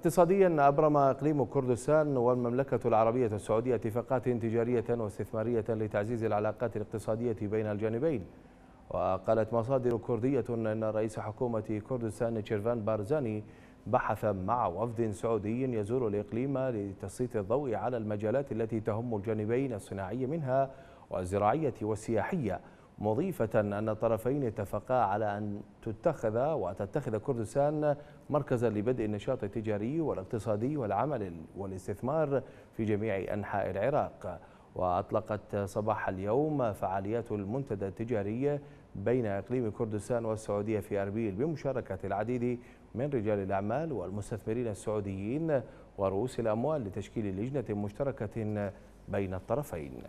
اقتصاديا أبرم إقليم كردستان والمملكة العربية السعودية اتفاقات تجارية واستثمارية لتعزيز العلاقات الاقتصادية بين الجانبين وقالت مصادر كردية أن رئيس حكومة كردستان شيرفان بارزاني بحث مع وفد سعودي يزور الإقليم لتسليط الضوء على المجالات التي تهم الجانبين الصناعي منها والزراعية والسياحية مضيفة أن الطرفين اتفقا على أن تتخذ وتتخذ كردستان مركزا لبدء النشاط التجاري والاقتصادي والعمل والاستثمار في جميع أنحاء العراق وأطلقت صباح اليوم فعاليات المنتدى التجاري بين إقليم كردستان والسعودية في أربيل بمشاركة العديد من رجال الأعمال والمستثمرين السعوديين ورؤوس الأموال لتشكيل لجنة مشتركة بين الطرفين